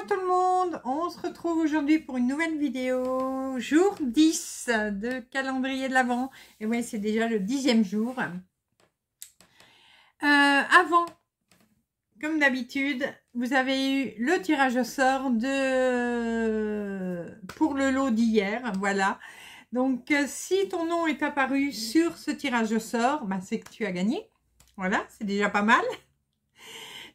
Bonjour tout le monde, on se retrouve aujourd'hui pour une nouvelle vidéo, jour 10 de calendrier de l'Avent. Et oui c'est déjà le dixième jour. Euh, avant, comme d'habitude, vous avez eu le tirage au sort de... pour le lot d'hier, voilà. Donc, euh, si ton nom est apparu sur ce tirage au sort, bah, c'est que tu as gagné. Voilà, c'est déjà pas mal.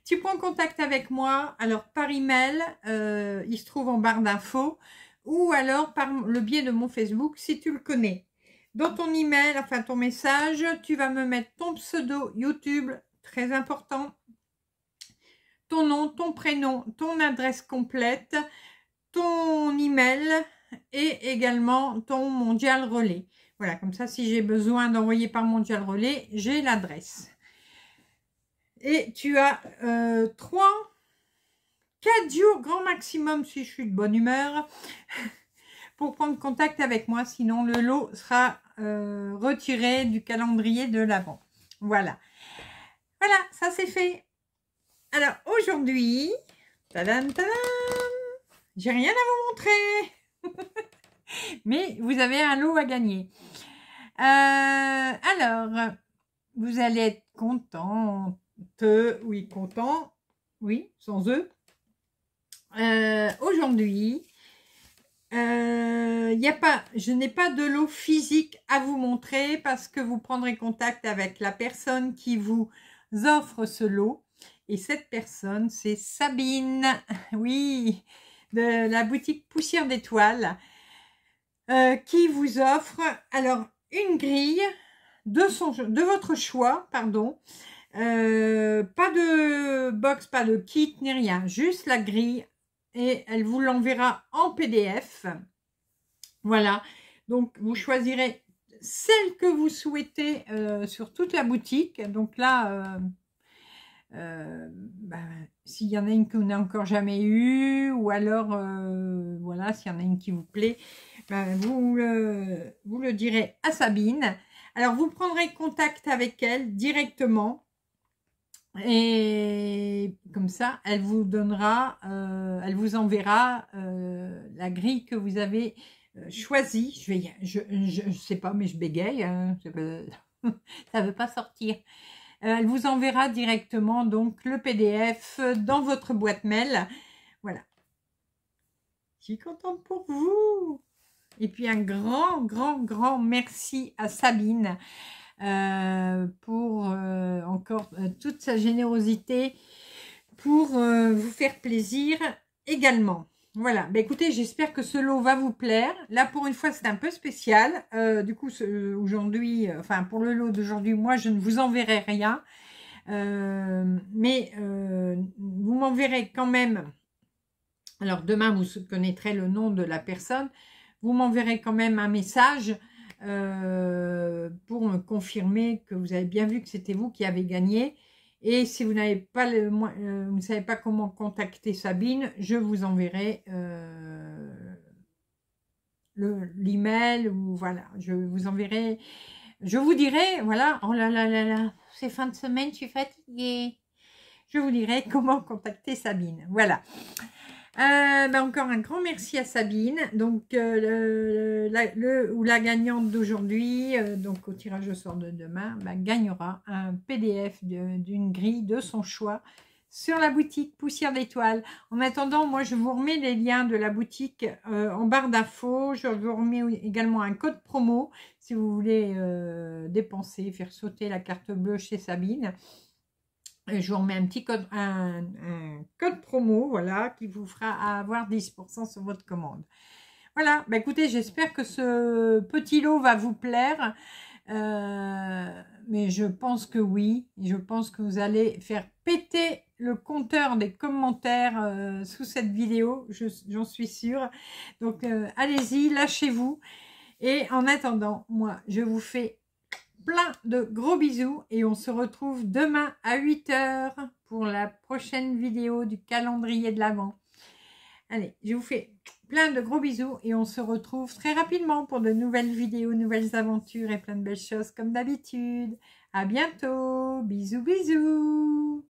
Tu prends contact avec moi, alors par email, euh, il se trouve en barre d'infos, ou alors par le biais de mon Facebook si tu le connais. Dans ton email, enfin ton message, tu vas me mettre ton pseudo YouTube, très important, ton nom, ton prénom, ton adresse complète, ton email et également ton mondial relais. Voilà, comme ça, si j'ai besoin d'envoyer par mondial relais, j'ai l'adresse. Et tu as euh, trois, 3, 4 jours grand maximum si je suis de bonne humeur pour prendre contact avec moi. Sinon, le lot sera euh, retiré du calendrier de l'avant. Voilà. Voilà, ça c'est fait. Alors aujourd'hui, j'ai rien à vous montrer. Mais vous avez un lot à gagner. Euh, alors, vous allez être contente oui, content, oui, sans eux. Euh, aujourd'hui, euh, je n'ai pas de lot physique à vous montrer parce que vous prendrez contact avec la personne qui vous offre ce lot. Et cette personne, c'est Sabine, oui, de la boutique Poussière d'étoiles, euh, qui vous offre alors une grille de, son, de votre choix, pardon, euh, pas de box, pas de kit, ni rien. Juste la grille. Et elle vous l'enverra en PDF. Voilà. Donc, vous choisirez celle que vous souhaitez euh, sur toute la boutique. Donc là, euh, bah, s'il y en a une que vous n'avez encore jamais eu ou alors, voilà, s'il y en a une qui vous plaît, bah, vous le direz à Sabine. Alors, vous prendrez contact avec elle directement et comme ça, elle vous donnera, euh, elle vous enverra euh, la grille que vous avez euh, choisie. Je ne sais pas, mais je bégaye. Hein. Ça ne veut pas sortir. elle vous enverra directement donc le PDF dans votre boîte mail. Voilà. Je suis contente pour vous. Et puis un grand, grand, grand merci à Sabine. Euh, pour euh, encore euh, toute sa générosité, pour vous faire plaisir également. Voilà, bah, écoutez, j'espère que ce lot va vous plaire. Là, pour une fois, c'est un peu spécial. du coup, aujourd'hui, enfin, pour le lot d'aujourd'hui, moi, je ne vous enverrai rien. mais vous m'enverrez quand même alors demain, vous connaîtrez le nom de la personne. Vous m'enverrez quand même un message euh, pour me confirmer que vous avez bien vu que c'était vous qui avez gagné. Et si vous n'avez pas le, euh, vous ne savez pas comment contacter Sabine, je vous enverrai euh, l'email le, ou voilà, je vous enverrai, je vous dirai, voilà, oh là là là là, c'est fin de semaine, je suis fatiguée. Je vous dirai comment contacter Sabine. Voilà. Euh, ben, encore un grand merci à Sabine, donc euh, le, la, ou la gagnante d'aujourd'hui, euh, donc au tirage au sort de demain, ben, gagnera un PDF d'une grille de son choix sur la boutique Poussière d'étoiles. En attendant, moi je vous remets les liens de la boutique en barre d'infos. Je vous remets également un code promo si vous voulez dépenser, faire sauter la carte bleue chez Sabine je vous remets un petit code, un, code promo, voilà, qui vous fera avoir 10% sur votre commande. Voilà, bah écoutez, j'espère que ce petit lot va vous plaire. Euh, mais je pense que oui, je pense que vous allez faire péter le compteur des commentaires euh, sous cette vidéo, j'en suis sûre. Donc euh, allez-y, lâchez-vous. Et en attendant, moi, je vous fais plein de gros bisous et on se retrouve demain à 8h pour la prochaine vidéo du calendrier de l'Avent. Allez, je vous fais plein de gros bisous et on se retrouve très rapidement pour de nouvelles vidéos, nouvelles aventures et plein de belles choses comme d'habitude. À bientôt, bisous bisous